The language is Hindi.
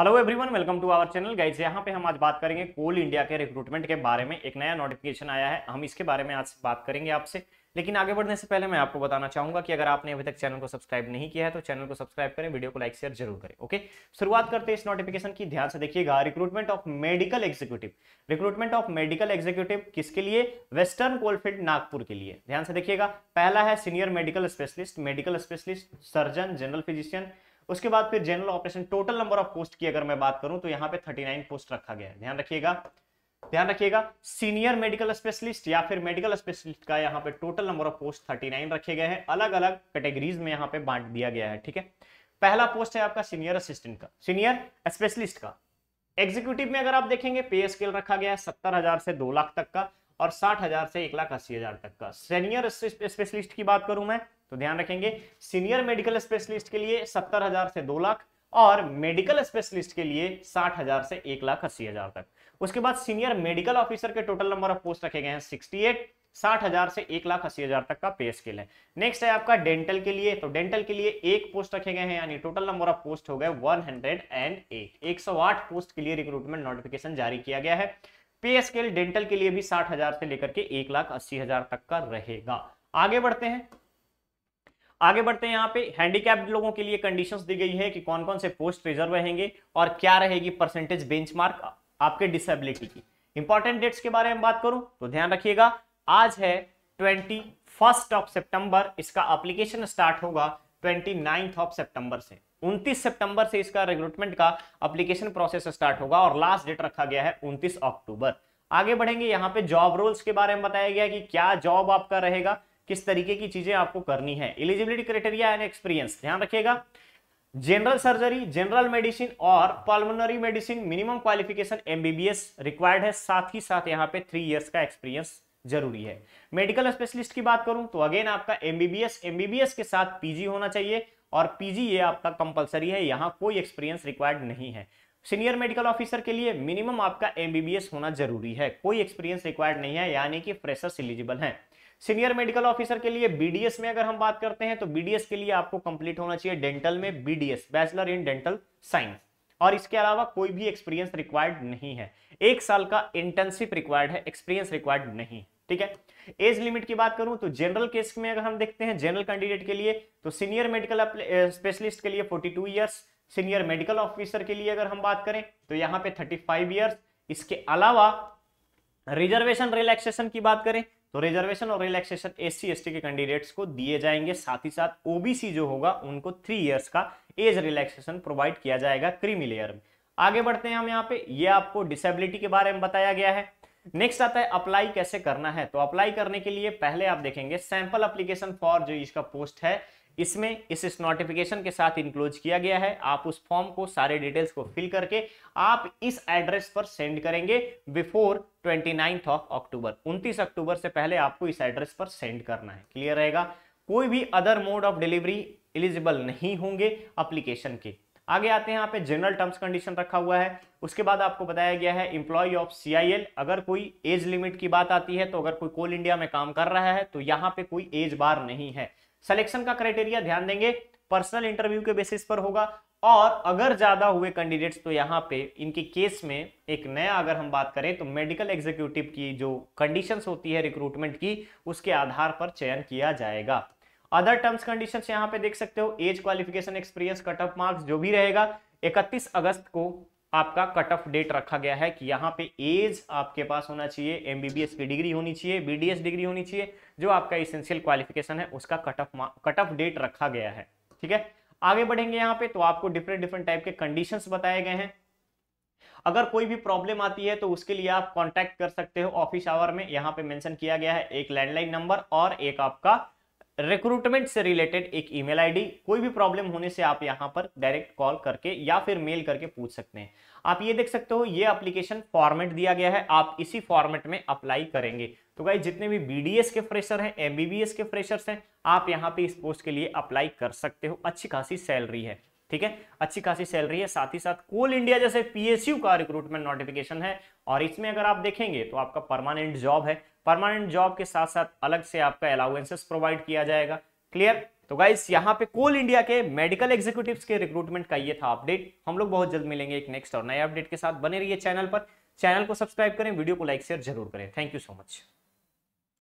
hello everyone welcome to our channel guys यहाँ पे हम आज बात करेंगे कोल इंडिया के रिक्रूटमेंट के बारे में एक नया नोटिफिकेशन आया है हम इसके बारे में आज बात करेंगे आपसे लेकिन आगे बढ़ने से पहले मैं आपको बताना चाहूंगा कि अगर आपने अभी तक चैनल को सब्सक्राइब नहीं किया है तो चैनल को सब्सक्राइब करें वीडियो को लाइक शेयर जरूर करें ओके शुरुआत करते हैं इस नोटिफिकेशन की ध्यान से देखिएगा recruitment of medical executive recruitment of medical executive किसके लिए वेस्टर्न कोलफील्ड नागपुर के लिए ध्यान से देखिएगा पहला है senior medical specialist medical specialist surgeon general physician उसके बाद फिर general operation total number of post की अगर मैं बात करूं तो यहाँ पे 39 पोस्ट रखा गया है ध्यान रखिएगा ध्यान रखिएगा सीनियर मेडिकल स्पेशलिस्ट या फिर मेडिकल स्पेशलिस्ट का यहाँ पे टोटल नंबर ऑफ पोस्ट 39 रखे गए हैं अलग अलग कैटेगरीज में यहाँ पे बांट दिया गया है ठीक है पहला पोस्ट है आपका सीनियर असिस्टेंट का सीनियर स्पेशलिस्ट का एग्जीक्यूटिव में अगर आप देखेंगे पे स्केल रखा गया है सत्तर हजार से दो लाख तक का और साठ हजार से एक लाख अस्सी हजार तक का सीनियर स्पेशलिस्ट की बात करूं मैं तो ध्यान रखेंगे सीनियर मेडिकल स्पेशलिस्ट के लिए सत्तर हजार से दो लाख और मेडिकल स्पेशलिस्ट के लिए साठ हजार से एक लाख अस्सी हजार तक उसके बाद सीनियर मेडिकल ऑफिसर के टोटल नंबर ऑफ पोस्ट रखे गए हैं सिक्सटी एट साठ हजार से एक लाख अस्सी हजार तक का पे स्केल है नेक्स्ट है आपका डेंटल के लिए तो डेंटल के लिए एक पोस्ट रखे गए हैं यानी टोटल नंबर ऑफ पोस्ट हो गए वन हंड्रेड एंड एट एक सौ आठ पोस्ट के लिए रिक्रूटमेंट नोटिफिकेशन जारी किया गया है पे स्केल डेंटल के लिए भी साठ हजार से लेकर के एक लाख अस्सी हजार तक का रहेगा आगे बढ़ते हैं आगे बढ़ते हैं यहाँ पे हैंडीकैप्ड लोगों के लिए कंडीशंस दी गई है कि कौन कौन से पोस्ट रिजर्व रहेंगे और क्या रहेगी परसेंटेज बेंचमार्क आपके डिसेबिलिटी की इंपॉर्टेंट डेट्स के बारे में बात करूं तो ध्यान रखिएगा आज है ट्वेंटी फर्स्ट ऑफ सेप्टेम्बर इसका अप्लीकेशन स्टार्ट होगा ट्वेंटी नाइन्थ ऑफ सेप्टेम्बर से 29 सितंबर से इसका रिक्रूटमेंट का अप्लीकेशन प्रोसेस स्टार्ट होगा और लास्ट डेट रखा गया है 29 अक्टूबर आगे बढ़ेंगे यहाँ पे जॉब रोल्स के बारे में बताया गया कि क्या जॉब आपका रहेगा किस तरीके की चीजें आपको करनी है एलिजिबिलिटी क्राइटेरिया एंड एक्सपीरियंस ध्यान रखिएगा जनरल सर्जरी जनरल मेडिसिन और pulmonary medicine minimum qualification MBBS required है साथ ही साथ यहाँ पे थ्री इयर्स का एक्सपीरियंस जरूरी है मेडिकल स्पेशलिस्ट की बात करूं तो अगेन आपका एमबीबीएस एमबीबीएस के साथ पीजी होना चाहिए और पीजी ये आपका कंपलसरी है यहाँ कोई एक्सपीरियंस रिक्वायर्ड नहीं है सीनियर मेडिकल ऑफिसर के लिए मिनिमम आपका एमबीबीएस होना जरूरी है कोई एक्सपीरियंस रिक्वायर्ड नहीं है यानी कि फ्रेशर्स एलिजिबल हैं सीनियर मेडिकल ऑफिसर के लिए बीडीएस में अगर हम बात करते हैं तो बीडीएस के लिए आपको कंप्लीट होना चाहिए डेंटल में BDS bachelor in dental science और इसके अलावा कोई भी एक्सपीरियंस रिक्वायर्ड नहीं है एक साल का इंटर्नशिप रिक्वायर्ड है एक्सपीरियंस रिक्वायर्ड नहीं ठीक है एज लिमिट की बात करूं तो जनरल केस में अगर हम देखते हैं जनरल कैंडिडेट के लिए तो सीनियर मेडिकल स्पेशलिस्ट के लिए 42 ईयर्स सीनियर मेडिकल ऑफिसर के लिए अगर हम बात करें तो यहाँ पे 35 इयर्स इसके अलावा रिजर्वेशन रिलैक्सेशन की बात करें तो रिजर्वेशन और रिलैक्सेशन एस सी के कैंडिडेट्स को दिए जाएंगे साथ ही साथ ओबीसी जो होगा उनको थ्री ईयर्स का एज रिलैक्सेशन प्रोवाइड किया जाएगा क्रीमी लेयर में आगे बढ़ते हैं हम यहाँ पे ये आपको डिसेबिलिटी के बारे में बताया गया है नेक्स्ट आता है अप्लाई कैसे करना है तो अप्लाई करने के लिए पहले आप देखेंगे सैंपल अप्लीकेशन फॉर जो इसका पोस्ट है इसमें इस, इस नोटिफिकेशन के साथ इंक्लोज किया गया है आप उस फॉर्म को सारे डिटेल्स को फिल करके आप इस एड्रेस पर सेंड करेंगे बिफोर ट्वेंटी ऑफ अक्टूबर उनतीस अक्टूबर से पहले आपको इस एड्रेस पर सेंड करना है क्लियर रहेगा कोई भी other mode of delivery eligible नहीं होंगे अप्लीकेशन के आगे आते हैं यहाँ पे जनरल टर्म्स कंडीशन रखा हुआ है उसके बाद आपको बताया गया है इंप्लॉय ऑफ सीआईएल अगर कोई एज लिमिट की बात आती है तो अगर कोई कोल इंडिया में काम कर रहा है तो यहाँ पे कोई एज बार नहीं है सिलेक्शन का क्राइटेरिया ध्यान देंगे पर्सनल इंटरव्यू के बेसिस पर होगा और अगर ज्यादा हुए कैंडिडेट्स तो यहाँ पे इनके केस में एक नया अगर हम बात करें तो मेडिकल एग्जीक्यूटिव की जो कंडीशंस होती है रिक्रूटमेंट की उसके आधार पर चयन किया जाएगा अदर टर्म्स कंडीशंस यहाँ पे देख सकते हो age qualification experience cut off marks जो भी रहेगा 31 अगस्त को आपका कट ऑफ डेट रखा गया है कि यहाँ पे एज आपके पास होना चाहिए एमबीबीएस की डिग्री होनी चाहिए बीडीएस डिग्री होनी चाहिए जो आपका इसेंशियल क्वालिफिकेशन है उसका cut off cut off date रखा गया है ठीक है आगे बढ़ेंगे यहाँ पे तो आपको डिफरेंट डिफरेंट टाइप के कंडीशंस बताए गए हैं अगर कोई भी प्रॉब्लम आती है तो उसके लिए आप कांटेक्ट कर सकते हो ऑफिस आवर में यहाँ पे मेंशन किया गया है एक लैंडलाइन नंबर और एक आपका रिक्रूटमेंट से रिलेटेड एक ईमेल आईडी कोई भी प्रॉब्लम होने से आप यहां पर डायरेक्ट कॉल करके या फिर मेल करके पूछ सकते हैं आप ये देख सकते हो ये एप्लीकेशन फॉर्मेट दिया गया है आप इसी फॉर्मेट में अप्लाई करेंगे तो भाई जितने भी बीडीएस के फ्रेशर हैं एमबीबीएस के फ्रेशर्स हैं आप यहाँ पे इस पोस्ट के लिए अप्लाई कर सकते हो अच्छी खासी सैलरी है ठीक है अच्छी खासी सैलरी है साथ ही साथ कोल इंडिया जैसे पीएसयू का रिक्रूटमेंट नोटिफिकेशन है और इसमें अगर आप देखेंगे तो आपका परमानेंट जॉब है परमानेंट जॉब के साथ साथ अलग से आपका अलाउेंसेस प्रोवाइड किया जाएगा क्लियर तो गाइस यहाँ पे कोल इंडिया के मेडिकल एग्जीक्यूटिव के रिक्रूटमेंट का ये था अपडेट हम लोग बहुत जल्द मिलेंगे एक नेक्स्ट और नए अपडेट के साथ बने रहिए चैनल पर चैनल को सब्सक्राइब करें वीडियो को लाइक शेयर जरूर करें थैंक यू सो मच